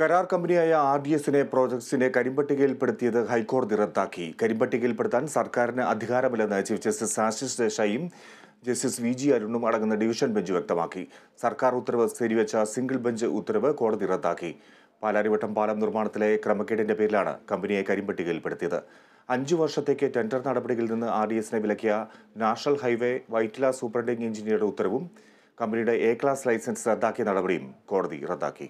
കരാർ കമ്പനിയായ R D എസിനെ പ്രോജക്ട്സിനെ കരിമ്പട്ടികയിൽപ്പെടുത്തിയത് ഹൈക്കോടതി റദ്ദാക്കി കരിമ്പട്ടികയിൽപ്പെടുത്താൻ സർക്കാരിന് അധികാരമില്ലെന്ന് ചീഫ് ജസ്റ്റിസ് ആശിഷ് ദേശായിയും ജസ്റ്റിസ് വി ജി അരുണും അടങ്ങുന്ന ഡിവിഷൻ ബെഞ്ച് വ്യക്തമാക്കി സർക്കാർ ഉത്തരവ് ശരിവെച്ച സിംഗിൾ ബെഞ്ച് ഉത്തരവ് കോടതി റദ്ദാക്കി പാലാരിവട്ടം പാലം നിർമ്മാണത്തിലെ ക്രമക്കേടിന്റെ പേരിലാണ് കമ്പനിയെ കരിമ്പട്ടികയിൽപ്പെടുത്തിയത് അഞ്ചു വർഷത്തേക്ക് ടെൻഡർ നടപടികളിൽ നിന്ന് ആർ ഡി എസിനെ വിലക്കിയ നാഷണൽ ഹൈവേ വൈറ്റില സൂപ്രണ്ടിംഗ് എഞ്ചിനീയറുടെ ഉത്തരവും കമ്പനിയുടെ എ ക്ലാസ് ലൈസൻസ് റദ്ദാക്കിയ നടപടിയും കോടതി റദ്ദാക്കി